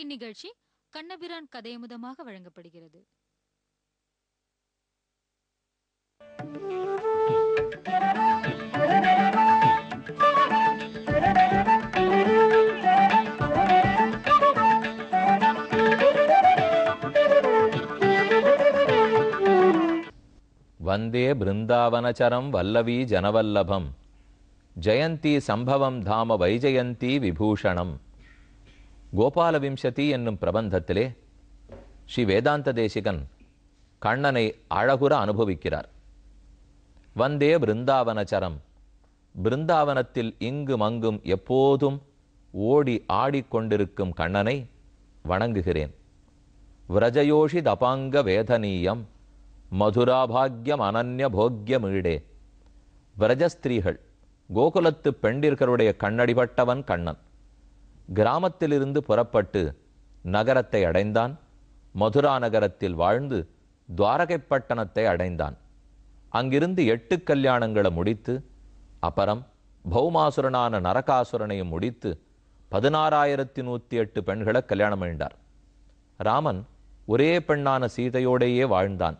இந்நிகழ்ச்சி கண்ணபிரான் கதையமுதமாக வழங்கப்படுகிறது வந்தே பிருந்தாவனச்சரம் வல்லவி ஜனவல்லபம் ஜயந்தி சம்பவம் தாம வைஜயந்தி விபூஷணம் கோபால விம்சதி என்னும் பிரபந்தத்திலே ஸ்ரீ வேதாந்த தேசிகன் கண்ணனை அழகுற அனுபவிக்கிறார் வந்தே பிருந்தாவனச்சரம் பிருந்தாவனத்தில் இங்கும் அங்கும் எப்போதும் ஓடி ஆடிக்கொண்டிருக்கும் கண்ணனை வணங்குகிறேன் விரஜயோஷி தபாங்க வேதனீயம் மதுராபாகியம் அனன்ய போக்கியமீடே விரஜஸ்திரீகள் கோகுலத்து பெண்டிர்களுடைய கண்ணடிபட்டவன் கண்ணன் கிராமத்திலிருந்து புறப்பட்டு நகரத்தை அடைந்தான் மதுரா நகரத்தில் வாழ்ந்து துவாரகைப்பட்டணத்தை அடைந்தான் அங்கிருந்து எட்டு கல்யாணங்களை முடித்து அப்புறம் பௌமாசுரனான நரகாசுரனையும் முடித்து பதினாறாயிரத்தி நூற்றி எட்டு பெண்களை கல்யாணம் அழிந்தார் ராமன் ஒரே பெண்ணான சீதையோடையே வாழ்ந்தான்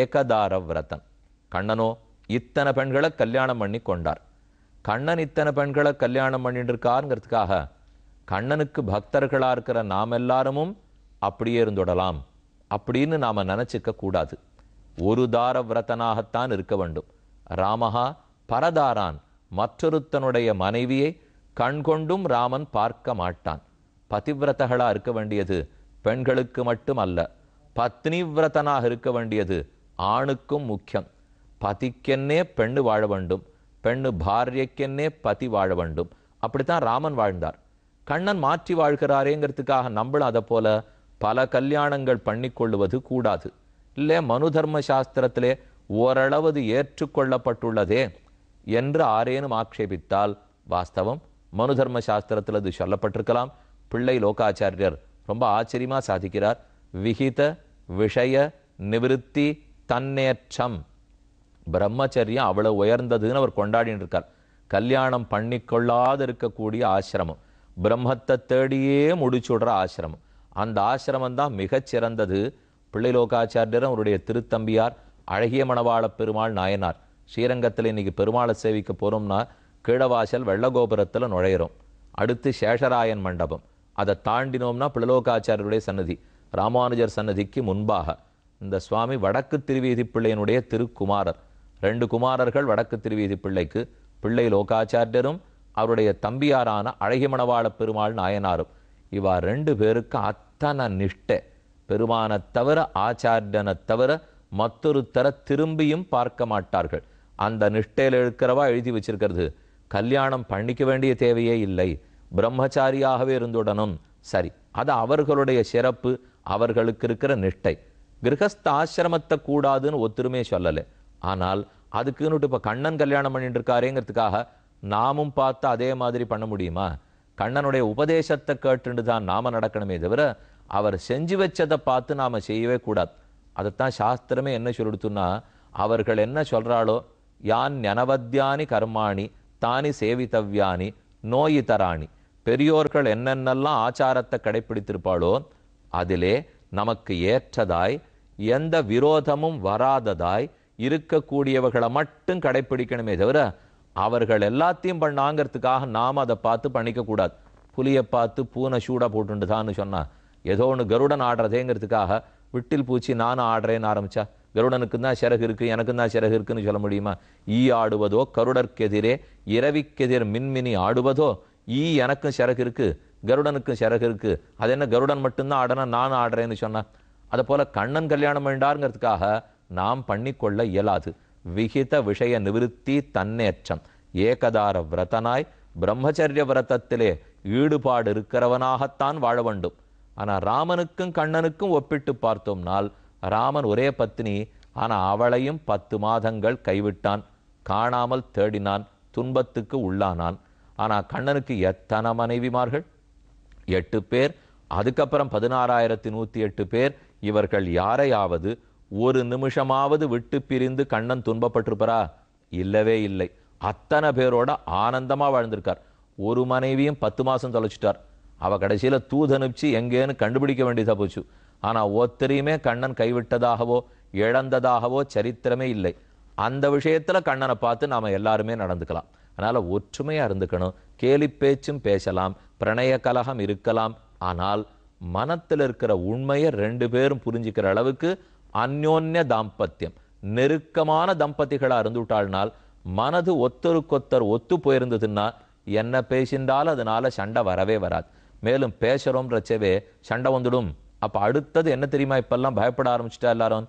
ஏகதார விரதன் கண்ணனோ இத்தனை பெண்களை கல்யாணம் பண்ணி கொண்டார் கண்ணன் இத்தனை பெண்களை கல்யாணம் பண்ணிட்டு இருக்காருங்கிறதுக்காக கண்ணனுக்கு பக்தர்களாக இருக்கிற நாம் எல்லாருமும் அப்படியே இருந்துடலாம் அப்படின்னு நாம் நினச்சிக்க கூடாது ஒரு தார விரதனாகத்தான் இருக்க வேண்டும் ராமஹா பரதாரான் மற்றொருத்தனுடைய மனைவியை கண்கொண்டும் ராமன் பார்க்க மாட்டான் பதிவிரதகளாக இருக்க வேண்டியது பெண்களுக்கு மட்டும் அல்ல பத்னி விரதனாக இருக்க வேண்டியது ஆணுக்கும் முக்கியம் பதிக்கென்னே பெண்ணு வாழ வேண்டும் பெண்ணு பாரியக்கென்னே பதி வாழ வேண்டும் அப்படித்தான் ராமன் வாழ்ந்தார் கண்ணன் மாற்றி வாழ்கிறாரேங்கிறதுக்காக நம்மளும் அதை போல பல கல்யாணங்கள் பண்ணிக்கொள்ளுவது கூடாது இல்லை மனு தர்ம சாஸ்திரத்திலே ஓரளவது ஏற்றுக்கொள்ளப்பட்டுள்ளதே என்று ஆரேனும் ஆக்ஷேபித்தால் வாஸ்தவம் மனு தர்ம சாஸ்திரத்தில் அது சொல்லப்பட்டிருக்கலாம் பிள்ளை லோகாச்சாரியர் ரொம்ப ஆச்சரியமாக சாதிக்கிறார் விகித விஷய நிவிருத்தி தன்னேற்றம் பிரம்மச்சரியம் அவ்வளவு உயர்ந்ததுன்னு அவர் கொண்டாடின்னு இருக்கார் கல்யாணம் பண்ணிக்கொள்ளாது இருக்கக்கூடிய ஆசிரமம் பிரம்மத்தை தேடியே முடிச்சுடுற ஆசிரமம் அந்த ஆசிரமம் தான் மிகச்சிறந்தது பிள்ளைலோகாச்சாரியர் அவருடைய திருத்தம்பியார் அழகிய மணவாள பெருமாள் நாயனார் ஸ்ரீரங்கத்தில் இன்னைக்கு பெருமாளை சேவிக்க போகிறோம்னா கீழவாசல் வெள்ளகோபுரத்தில் நுழையிறோம் அடுத்து சேஷராயன் மண்டபம் அதை தாண்டினோம்னா பிள்ளலோகாச்சாரியருடைய சன்னதி ராமானுஜர் சன்னதிக்கு முன்பாக இந்த சுவாமி வடக்கு திருவீதி பிள்ளையினுடைய திருக்குமாரர் ரெண்டு குமாரர்கள் வடக்கு திருவீதி பிள்ளைக்கு பிள்ளை லோகாச்சாரியரும் அவருடைய தம்பியாரான அழகிமணவாள பெருமாள் நாயனாரும் இவா ரெண்டு பேருக்கு அத்தனை நிஷ்டை பெருமானை தவிர ஆச்சாரியனை தவிர மற்றொரு தர திரும்பியும் பார்க்க மாட்டார்கள் அந்த நிஷ்டையில் இருக்கிறவா எழுதி வச்சிருக்கிறது கல்யாணம் பண்ணிக்க வேண்டிய தேவையே இல்லை பிரம்மச்சாரியாகவே இருந்துடனும் சரி அது அவர்களுடைய சிறப்பு அவர்களுக்கு இருக்கிற நிஷ்டை கிரகஸ்த ஆசிரமத்தை கூடாதுன்னு ஒத்துருமே சொல்லலை ஆனால் அதுக்குன்னுட்டு இப்போ கண்ணன் கல்யாணம் பண்ணிட்டு இருக்காருங்கிறதுக்காக நாமும் பார்த்து அதே மாதிரி பண்ண முடியுமா கண்ணனுடைய உபதேசத்தை கேட்டுண்டு தான் நாம நடக்கணுமே தவிர அவர் செஞ்சு வச்சதை பார்த்து நாம் செய்யவே கூடாது அதைத்தான் சாஸ்திரமே என்ன சொல்லிடுத்துன்னா அவர்கள் என்ன சொல்கிறாளோ யான் நனவத்தியானி கர்மாணி தானி சேவித்தவ்யானி தராணி பெரியோர்கள் என்னென்னலாம் ஆச்சாரத்தை கடைபிடித்திருப்பாளோ அதிலே நமக்கு ஏற்றதாய் எந்த விரோதமும் வராததாய் இருக்கக்கூடியவர்களை மட்டும் கடைபிடிக்கணுமே தவிர அவர்கள் எல்லாத்தையும் பண்ணாங்கிறதுக்காக நாம் அதை பார்த்து பண்ணிக்கக்கூடாது புலியை பார்த்து பூனை சூடாக போட்டுண்டுதான்னு சொன்னான் ஏதோ ஒன்று கருடன் ஆடுறதேங்கிறதுக்காக விட்டில் பூச்சி நானும் ஆடுறேன்னு ஆரம்பித்தா கருடனுக்கு தான் சிறகு இருக்குது எனக்கு தான் சிறகு இருக்குன்னு சொல்ல முடியுமா ஈ ஆடுவதோ கருடற்கெதிரே இரவிக்கெதிர் மின்மினி ஆடுவதோ ஈ எனக்கும் சிறகு இருக்குது கருடனுக்கும் சிறகு இருக்குது அது என்ன கருடன் மட்டும்தான் ஆடனா நானும் ஆடுறேன்னு சொன்னான் அதை போல் கண்ணன் கல்யாணம் வேண்டாருங்கிறதுக்காக நாம் பண்ணிக்கொள்ள இயலாது விகித விஷய நிவிருத்தி தன்னேற்றம் ஏகதார விரதனாய் பிரம்மச்சரிய விரதத்திலே ஈடுபாடு இருக்கிறவனாகத்தான் வாழ வேண்டும் ஆனால் ராமனுக்கும் கண்ணனுக்கும் ஒப்பிட்டு பார்த்தோம்னால் ராமன் ஒரே பத்னி ஆனால் அவளையும் பத்து மாதங்கள் கைவிட்டான் காணாமல் தேடினான் துன்பத்துக்கு உள்ளானான் ஆனால் கண்ணனுக்கு எத்தனை மனைவிமார்கள் எட்டு பேர் அதுக்கப்புறம் பதினாறாயிரத்தி நூற்றி எட்டு பேர் இவர்கள் யாரையாவது ஒரு நிமிஷமாவது விட்டு பிரிந்து கண்ணன் துன்பப்பட்டிருப்பாரா இல்லவே இல்லை அத்தனை பேரோட ஆனந்தமாக வாழ்ந்திருக்கார் ஒரு மனைவியும் பத்து மாதம் தொலைச்சிட்டார் அவள் கடைசியில் தூதனுப்பிச்சு எங்கேன்னு கண்டுபிடிக்க வேண்டியதாக போச்சு ஆனால் ஒத்தரையுமே கண்ணன் கைவிட்டதாகவோ இழந்ததாகவோ சரித்திரமே இல்லை அந்த விஷயத்தில் கண்ணனை பார்த்து நாம் எல்லாருமே நடந்துக்கலாம் அதனால் ஒற்றுமையாக இருந்துக்கணும் கேலி பேச்சும் பேசலாம் பிரணய கலகம் இருக்கலாம் ஆனால் மனத்தில் இருக்கிற உண்மையை ரெண்டு பேரும் புரிஞ்சுக்கிற அளவுக்கு அந்யோன்ய தாம்பத்தியம் நெருக்கமான தம்பதிகளாக இருந்துவிட்டாள்னால் மனது ஒத்தருக்கொத்தர் ஒத்து போயிருந்ததுன்னா என்ன பேசின்றாலும் அதனால சண்டை வரவே வராது மேலும் பேசுகிறோம்ன்றச்சவே சண்டை வந்துடும் அப்போ அடுத்தது என்ன தெரியுமா இப்பெல்லாம் பயப்பட ஆரம்பிச்சிட்டா எல்லாரும்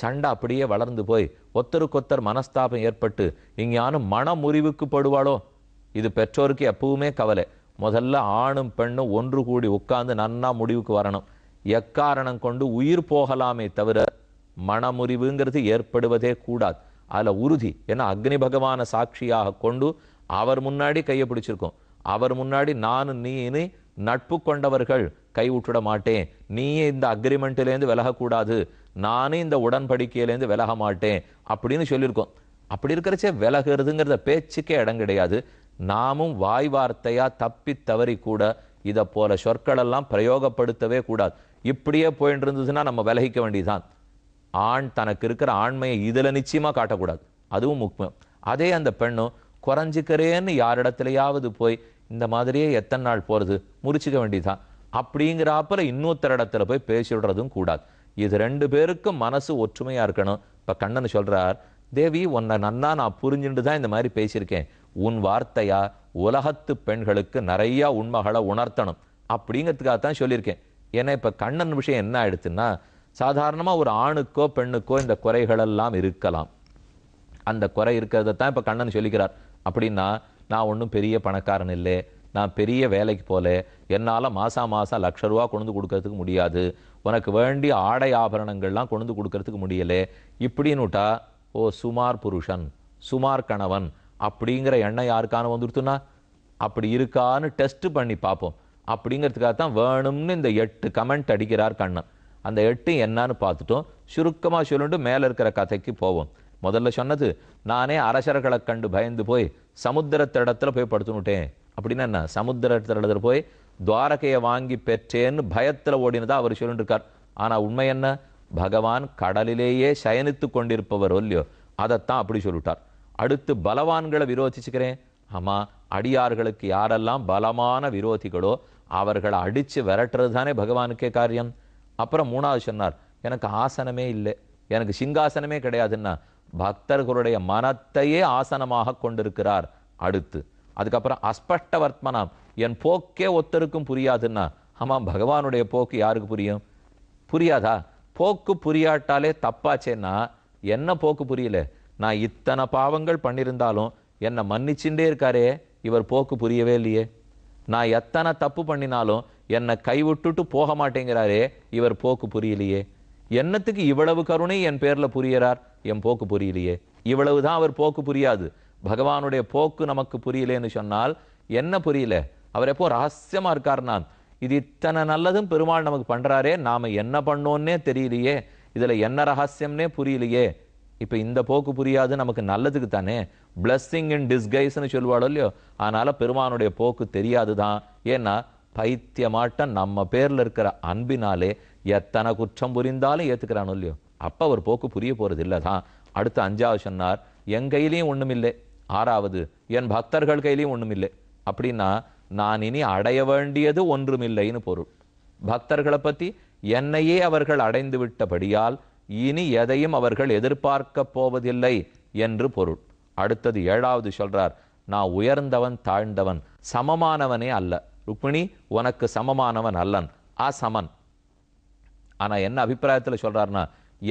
சண்டை அப்படியே வளர்ந்து போய் ஒத்தருக்கொத்தர் மனஸ்தாபம் ஏற்பட்டு இங்கேயானும் மனமுறிவுக்கு படுவாளோ இது பெற்றோருக்கு எப்பவுமே கவலை முதல்ல ஆணும் பெண்ணும் ஒன்று கூடி உட்கார்ந்து நன்னா முடிவுக்கு வரணும் எக்காரணம் கொண்டு உயிர் போகலாமே தவிர மனமுறிவுங்கிறது ஏற்படுவதே கூடாது அதில் உறுதி ஏன்னா அக்னி பகவானை சாட்சியாக கொண்டு அவர் முன்னாடி கையை பிடிச்சிருக்கோம் அவர் முன்னாடி நீ நீனு நட்பு கொண்டவர்கள் கைவிட்டுட மாட்டேன் நீயே இந்த அக்ரிமெண்ட்லேருந்து விலகக்கூடாது நானே இந்த உடன்படிக்கையிலேருந்து விலக மாட்டேன் அப்படின்னு சொல்லியிருக்கோம் அப்படி இருக்கிறச்சே விலகிறதுங்கிறத பேச்சுக்கே இடம் கிடையாது நாமும் வாய் வார்த்தையாக தப்பி தவறி கூட இதை போல சொற்களெல்லாம் பிரயோகப்படுத்தவே கூடாது இப்படியே போயின்னு இருந்ததுன்னா நம்ம விலகிக்க வேண்டியதுதான் ஆண் தனக்கு இருக்கிற ஆண்மையை இதில் நிச்சயமாக காட்டக்கூடாது அதுவும் முக்கியம் அதே அந்த பெண்ணும் குறைஞ்சிக்கிறேன்னு யாரிடத்துலையாவது போய் இந்த மாதிரியே எத்தனை நாள் போகிறது முறிச்சிக்க வேண்டியதுதான் அப்படிங்கிறாப்பில் இன்னொருத்தர் இடத்துல போய் விடுறதும் கூடாது இது ரெண்டு பேருக்கும் மனசு ஒற்றுமையாக இருக்கணும் இப்போ கண்ணன் சொல்கிறார் தேவி உன்னை நன்னா நான் புரிஞ்சுட்டு தான் இந்த மாதிரி பேசியிருக்கேன் உன் வார்த்தையா உலகத்து பெண்களுக்கு நிறையா உண்மைகளை உணர்த்தணும் அப்படிங்கிறதுக்காக தான் சொல்லியிருக்கேன் ஏன்னா இப்போ கண்ணன் விஷயம் என்ன ஆயிடுச்சுன்னா சாதாரணமாக ஒரு ஆணுக்கோ பெண்ணுக்கோ இந்த குறைகளெல்லாம் இருக்கலாம் அந்த குறை இருக்கிறத தான் இப்போ கண்ணன் சொல்லிக்கிறார் அப்படின்னா நான் ஒன்றும் பெரிய பணக்காரன் இல்லை நான் பெரிய வேலைக்கு போல என்னால் மாதம் மாதம் லட்ச ரூபா கொண்டு கொடுக்கறதுக்கு முடியாது உனக்கு வேண்டிய ஆடை ஆபரணங்கள்லாம் கொண்டு கொடுக்கறதுக்கு முடியலை இப்படின்னுட்டா ஓ சுமார் புருஷன் சுமார் கணவன் அப்படிங்கிற எண்ணம் யாருக்கான வந்துருத்துன்னா அப்படி இருக்கான்னு டெஸ்ட் பண்ணி பார்ப்போம் அப்படிங்கிறதுக்காக தான் வேணும்னு இந்த எட்டு கமெண்ட் அடிக்கிறார் கண்ணன் அந்த எட்டு என்னன்னு பார்த்துட்டோம் சுருக்கமாக சொல்லிட்டு மேலே இருக்கிற கதைக்கு போவோம் முதல்ல சொன்னது நானே அரசர்களை கண்டு பயந்து போய் சமுத்திரத்த இடத்துல போய் படுத்துனுட்டேன் அப்படின்னு என்ன சமுத்திரத்த இடத்துல போய் துவாரகையை வாங்கி பெற்றேன்னு பயத்தில் ஓடினதா அவர் சொல்லிட்டு இருக்கார் ஆனால் உண்மை என்ன பகவான் கடலிலேயே சயனித்து கொண்டிருப்பவர் ஒல்லியோ அதைத்தான் அப்படி சொல்லிட்டார் அடுத்து பலவான்களை விரோதிச்சுக்கிறேன் ஆமாம் அடியார்களுக்கு யாரெல்லாம் பலமான விரோதிகளோ அவர்களை அடித்து விரட்டுறது தானே பகவானுக்கே காரியம் அப்புறம் மூணாவது சொன்னார் எனக்கு ஆசனமே இல்லை எனக்கு சிங்காசனமே கிடையாதுன்னா பக்தர்களுடைய மனத்தையே ஆசனமாக கொண்டிருக்கிறார் அடுத்து அதுக்கப்புறம் அஸ்பஷ்ட வர்த்மனாம் என் போக்கே ஒத்தருக்கும் புரியாதுன்னா ஆமாம் பகவானுடைய போக்கு யாருக்கு புரியும் புரியாதா போக்கு புரியாட்டாலே தப்பாச்சேன்னா என்ன போக்கு புரியல நான் இத்தனை பாவங்கள் பண்ணியிருந்தாலும் என்னை மன்னிச்சுட்டே இருக்காரே இவர் போக்கு புரியவே இல்லையே நான் எத்தனை தப்பு பண்ணினாலும் என்னை கைவிட்டுட்டு போக மாட்டேங்கிறாரே இவர் போக்கு புரியலையே என்னத்துக்கு இவ்வளவு கருணை என் பேரில் புரியிறார் என் போக்கு புரியலையே இவ்வளவு தான் அவர் போக்கு புரியாது பகவானுடைய போக்கு நமக்கு புரியலேன்னு சொன்னால் என்ன புரியல அவர் எப்போ ரகசியமாக இருக்கார் நான் இது இத்தனை நல்லதும் பெருமாள் நமக்கு பண்ணுறாரே நாம் என்ன பண்ணோன்னே தெரியலையே இதில் என்ன ரகசியம்னே புரியலையே இப்போ இந்த போக்கு புரியாது நமக்கு நல்லதுக்கு தானே பிளஸ்ஸிங் இன் டிஸ்கைஸ்னு சொல்லுவாளோ இல்லையோ அதனால் பெருமானுடைய போக்கு தெரியாது தான் ஏன்னா பைத்தியமாட்டம் நம்ம பேரில் இருக்கிற அன்பினாலே எத்தனை குற்றம் புரிந்தாலும் ஏற்றுக்கிறானோ இல்லையோ அப்போ அவர் போக்கு புரிய போகிறது இல்லை தான் அடுத்து அஞ்சாவது சொன்னார் என் கையிலையும் ஒன்றும் இல்லை ஆறாவது என் பக்தர்கள் கையிலையும் ஒன்றும் இல்லை அப்படின்னா நான் இனி அடைய வேண்டியது ஒன்றுமில்லைன்னு பொருள் பக்தர்களை பற்றி என்னையே அவர்கள் அடைந்து விட்டபடியால் இனி எதையும் அவர்கள் எதிர்பார்க்க போவதில்லை என்று பொருள் அடுத்தது ஏழாவது சொல்றார் நான் உயர்ந்தவன் தாழ்ந்தவன் சமமானவனே அல்ல ருக்மிணி உனக்கு சமமானவன் அல்லன் அசமன் ஆனா என்ன அபிப்பிராயத்தில் சொல்றாருன்னா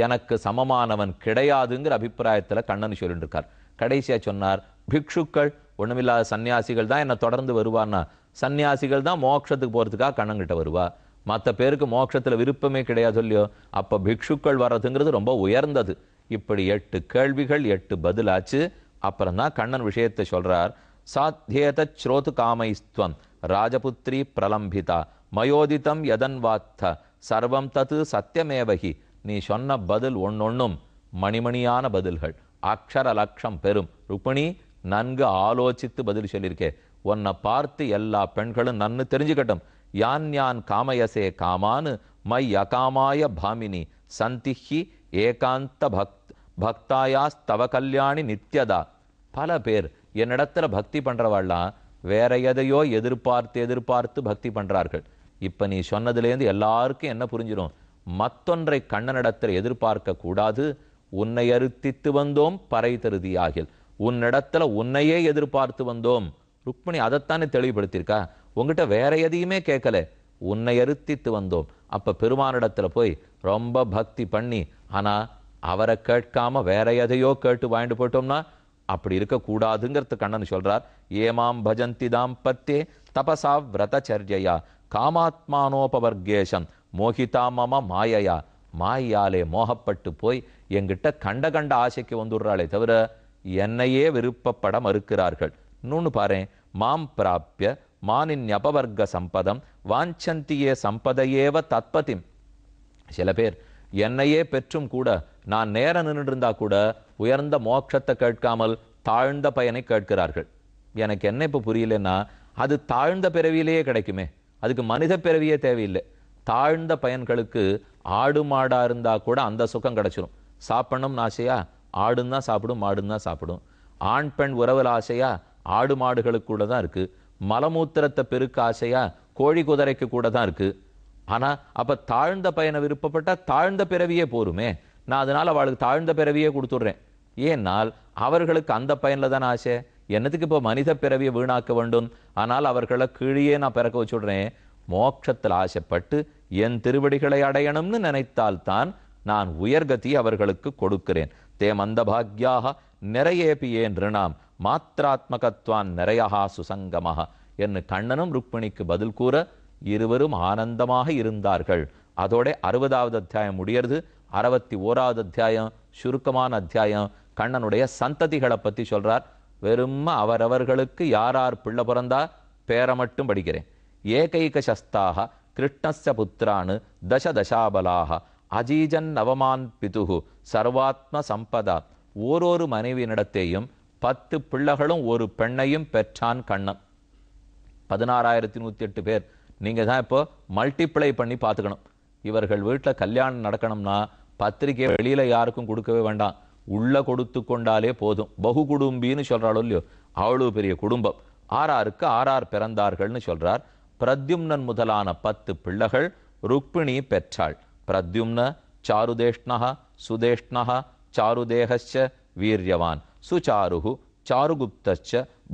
எனக்கு சமமானவன் கிடையாதுங்கிற அபிப்பிராயத்தில் கண்ணன் சொல்லிட்டு இருக்கார் கடைசியா சொன்னார் பிக்ஷுக்கள் ஒண்ணுமில்லாத சன்னியாசிகள் தான் என்னை தொடர்ந்து வருவார்னா சன்னியாசிகள் தான் மோட்சத்துக்கு கண்ணன் கிட்ட வருவா மற்ற பேருக்கு மோட்சத்தில் விருப்பமே கிடையாது இல்லையோ அப்போ பிக்ஷுக்கள் வர்றதுங்கிறது ரொம்ப உயர்ந்தது இப்படி எட்டு கேள்விகள் எட்டு பதிலாச்சு அப்புறம் தான் கண்ணன் விஷயத்தை சொல்கிறார் சாத்தியத ஸ்ரோத்து காமைஸ்துவம் ராஜபுத்திரி பிரலம்பிதா மயோதிதம் எதன் வாத்த சர்வம் தத்து சத்தியமேவகி நீ சொன்ன பதில் ஒன்னொன்னும் மணிமணியான பதில்கள் அக்ஷர லட்சம் பெரும் ருக்மிணி நன்கு ஆலோசித்து பதில் சொல்லியிருக்கே உன்னை பார்த்து எல்லா பெண்களும் நன்னு தெரிஞ்சுக்கட்டும் யான் யான் காமயசே காமான் மை அகாமாய பாமினி சந்திஹி ஏகாந்த பக்த் பக்தாயாஸ்தவ கல்யாணி நித்யதா பல பேர் என்னிடத்துல பக்தி பண்ணுறவாள்லாம் வேற எதையோ எதிர்பார்த்து எதிர்பார்த்து பக்தி பண்ணுறார்கள் இப்போ நீ சொன்னதுலேருந்து எல்லாருக்கும் என்ன புரிஞ்சிடும் மத்தொன்றை கண்ணனிடத்தில் எதிர்பார்க்க கூடாது உன்னை அறுத்தித்து வந்தோம் பறை தருதி ஆகில் உன்னிடத்தில் உன்னையே எதிர்பார்த்து வந்தோம் ருக்மணி அதைத்தானே தெளிவுபடுத்தியிருக்கா உங்ககிட்ட வேற எதையுமே கேட்கல உன்னை அறுத்தித்து வந்தோம் அப்போ பெருமானிடத்தில் போய் ரொம்ப பக்தி பண்ணி ஆனால் அவரை கேட்காம வேற எதையோ கேட்டு வாங்கிட்டு போயிட்டோம்னா அப்படி இருக்கக்கூடாதுங்கிறது கண்ணன் சொல்றார் ஏமாம் பஜந்தி தாம் பத்தே தபசா விரதச்சர்யா காமாத்மானோபவர்கேஷம் மோகிதா மம மாயையா மாயாலே மோகப்பட்டு போய் எங்கிட்ட கண்ட கண்ட ஆசைக்கு வந்துடுறாளே தவிர என்னையே விருப்பப்பட மறுக்கிறார்கள் இன்னொன்று பாருன் மாம் மானின் ஞபவர்க்க சம்பதம் வாஞ்சந்தியே சம்பதையேவ தத்பதிம் சில பேர் என்னையே பெற்றும் கூட நான் நேரம் நின்றுருந்தா கூட உயர்ந்த மோட்சத்தை கேட்காமல் தாழ்ந்த பயனை கேட்கிறார்கள் எனக்கு என்ன இப்போ புரியலன்னா அது தாழ்ந்த பிறவியிலேயே கிடைக்குமே அதுக்கு மனித பிறவியே தேவையில்லை தாழ்ந்த பயன்களுக்கு ஆடு மாடாக இருந்தால் கூட அந்த சுகம் கிடச்சிரும் சாப்பிடணும்னு ஆசையா ஆடுன்னு தான் சாப்பிடும் மாடுன்னு தான் சாப்பிடும் ஆண் பெண் உறவில் ஆசையா ஆடு கூட தான் இருக்கு மலமூத்திரத்தை பெருக்க ஆசையா கோழி குதிரைக்கு கூட தான் இருக்கு ஆனா அப்போ தாழ்ந்த பயனை விருப்பப்பட்டா தாழ்ந்த பிறவியே போருமே நான் அதனால் அவளுக்கு தாழ்ந்த பிறவியே கொடுத்துட்றேன் ஏன்னால் அவர்களுக்கு அந்த பயனில் தானே ஆசை என்னத்துக்கு இப்போ மனித பிறவியை வீணாக்க வேண்டும் ஆனால் அவர்களை கீழே நான் பிறக்க வச்சுடுறேன் மோட்சத்தில் ஆசைப்பட்டு என் திருவடிகளை அடையணும்னு நினைத்தால்தான் நான் உயர்கதி அவர்களுக்கு கொடுக்கிறேன் தே பாக்யாக ನೆರೆಯೇಪಿ ಏನ್ ಋಣಾಂ மாத்திராத்மகத்வான் சுசங்கமாக என்று கண்ணனும் ருக்மிணிக்கு பதில் கூற இருவரும் ஆனந்தமாக இருந்தார்கள் அதோட அறுபதாவது அத்தியாயம் முடியறது அறுபத்தி ஓராவது அத்தியாயம் சுருக்கமான அத்தியாயம் கண்ணனுடைய சந்ததிகளை பற்றி சொல்றார் வெறும் அவரவர்களுக்கு யார் யார் பிள்ளை பிறந்தா பேரை மட்டும் படிக்கிறேன் ஏகைக சஸ்தாக புத்திரானு தச தசாபலாக அஜீஜன் நவமான் பிதுகு சர்வாத்ம சம்பதா ஓரொரு மனைவியினிடத்தேயும் பத்து பிள்ளைகளும் ஒரு பெண்ணையும் பெற்றான் கண்ணன் பதினாறாயிரத்தி நூற்றி எட்டு பேர் நீங்கள் தான் இப்போ மல்டிப்ளை பண்ணி பார்த்துக்கணும் இவர்கள் வீட்டில் கல்யாணம் நடக்கணும்னா பத்திரிகை வெளியில் யாருக்கும் கொடுக்கவே வேண்டாம் உள்ளே கொடுத்து கொண்டாலே போதும் பகு குடும்பின்னு சொல்கிறாளோ இல்லையோ அவ்வளோ பெரிய குடும்பம் ஆறாருக்கு ஆறார் பிறந்தார்கள்னு சொல்கிறார் பிரத்யும்னன் முதலான பத்து பிள்ளைகள் ருக்மிணி பெற்றாள் பிரத்யும்ன சாருதேஷ்ணகா சுதேஷ்ணகா चारुदेहश्च वीर्यवान् सुचारुः चारुगुप्तश्च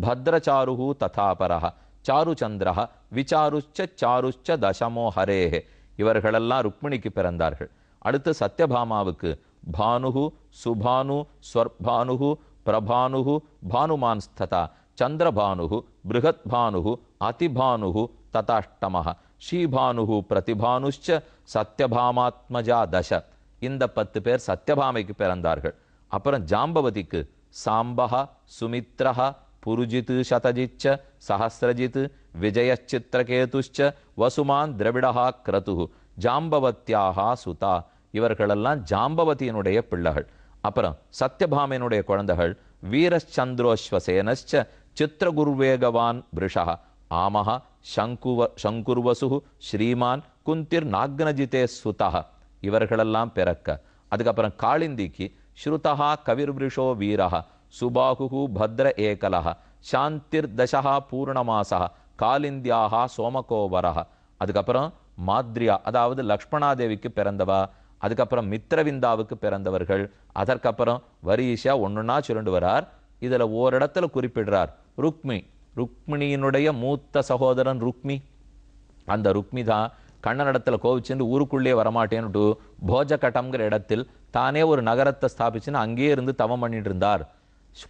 भद्रचारुः तथापरः சாருச்சந்திரா விசாருச்ச சாருச்ச தசமோ ஹரேஹே இவர்களெல்லாம் ருக்மிணிக்கு பிறந்தார்கள் அடுத்து சத்யபாமாவுக்கு பானுகு சுபானு ஸ்வர்பானுகு பிரபானுகு பானுமான் ததா சந்திரபானுகு பிருகத் பானுகு அதிபானுகு ததாஷ்டம ஸ்ரீபானுகு பிரதிபானுஷ்ச சத்யபாமாத்மஜா தச இந்த பத்து பேர் சத்யபாமைக்கு பிறந்தார்கள் அப்புறம் ஜாம்பவதிக்கு சாம்பகா சுமித்ரஹா புருஜித்து சதஜிச்ச சஹசிரஜித் விஜயச்சித்திரகேதுஷ்ச வசுமான் திரவிடஹா கிரது ஜாம்பவத்தியாக சுதா இவர்களெல்லாம் ஜாம்பவதியினுடைய பிள்ளைகள் அப்புறம் சத்யபாமையினுடைய குழந்தைகள் வீரச்சந்திரோஸ்வசேனச்ச சித்திரகுர்வேகவான் பிருஷா ஆமஹா சங்குவ சங்குர்வசு ஸ்ரீமான் குந்திர் நாக்னஜிதே சுதா இவர்களெல்லாம் பிறக்க அதுக்கப்புறம் காளிந்திக்கு ஸ்ருதா கவிர்விருஷோ வீரா சுபாகு பத்ர ஏகலஹ சாந்திர் தசா பூர்ணமாசா காலிந்தியாக சோமகோவரஹ அதுக்கப்புறம் மாத்ரியா அதாவது லக்ஷ்மணாதேவிக்கு பிறந்தவா அதுக்கப்புறம் மித்ரவிந்தாவுக்கு பிறந்தவர்கள் அதற்கப்புறம் வரீஷா ஒன்றுனா சுருண்டு வரார் இதில் ஓரிடத்துல குறிப்பிடுறார் ருக்மி ருக்மிணியினுடைய மூத்த சகோதரன் ருக்மி அந்த ருக்மி தான் கண்ணனிடத்தில் கோவிச்சுட்டு ஊருக்குள்ளேயே வரமாட்டேன்னுட்டு போஜகட்டம்ங்கிற இடத்தில் தானே ஒரு நகரத்தை ஸ்தாபிச்சுன்னு அங்கேயே இருந்து தவம் பண்ணிட்டு இருந்தார்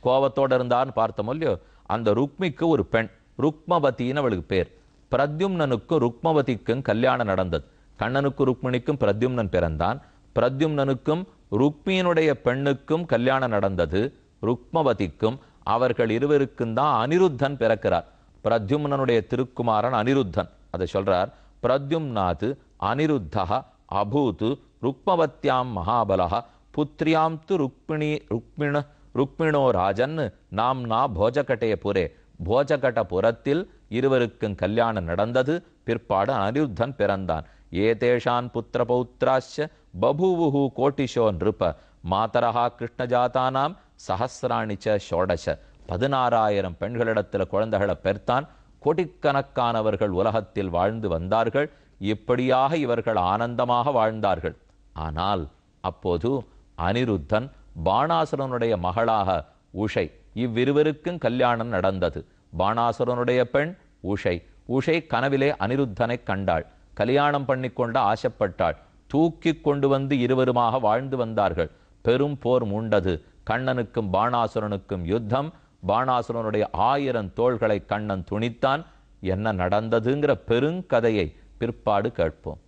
கோபத்தோடு இருந்தார்னு பார்த்தோம் இல்லையோ அந்த ருக்மிக்கு ஒரு பெண் ருக்மபத்தின்னு அவளுக்கு பேர் பிரத்யும்னனுக்கும் ருக்மவதிக்கும் கல்யாணம் நடந்தது கண்ணனுக்கும் ருக்மிணிக்கும் பிரத்யும்னன் பிறந்தான் பிரத்யும்னனுக்கும் ருக்மியினுடைய பெண்ணுக்கும் கல்யாணம் நடந்தது ருக்மவதிக்கும் அவர்கள் இருவருக்கும் தான் அனிருத்தன் பிறக்கிறார் பிரத்யும்னனுடைய திருக்குமாரன் அனிருத்தன் அதை சொல்றார் பிரத்யும்நாத் அனிருத்தா அபூத் ருக்மவத்தியாம் மகாபல புத்திரியாம் து ருக்மிணி ருக்மிண ருக்மிணோ ராஜன் நாம் நா போஜகட்டே புரே புறத்தில் இருவருக்கும் கல்யாணம் நடந்தது பிற்பாடு அனிருத்தன் பிறந்தான் ஏதேஷான் புத்திர பௌத்திராச்ச பபூவுஹு கோட்டிஷோ நிருப மாதரஹா கிருஷ்ணஜாதானாம் சஹசிராணிச்ச ஷோடச பதினாறாயிரம் பெண்களிடத்தில் குழந்தைகளை பெற்றான் கோடிக்கணக்கானவர்கள் உலகத்தில் வாழ்ந்து வந்தார்கள் இப்படியாக இவர்கள் ஆனந்தமாக வாழ்ந்தார்கள் ஆனால் அப்போது அனிருத்தன் பாணாசுரனுடைய மகளாக உஷை இவ்விருவருக்கும் கல்யாணம் நடந்தது பாணாசுரனுடைய பெண் உஷை உஷை கனவிலே அனிருத்தனை கண்டாள் கல்யாணம் பண்ணிக்கொண்ட ஆசைப்பட்டாள் தூக்கி கொண்டு வந்து இருவருமாக வாழ்ந்து வந்தார்கள் பெரும் போர் மூண்டது கண்ணனுக்கும் பாணாசுரனுக்கும் யுத்தம் பாணாசுரனுடைய ஆயிரம் தோள்களை கண்ணன் துணித்தான் என்ன நடந்ததுங்கிற பெருங்கதையை பிற்பாடு கேட்போம்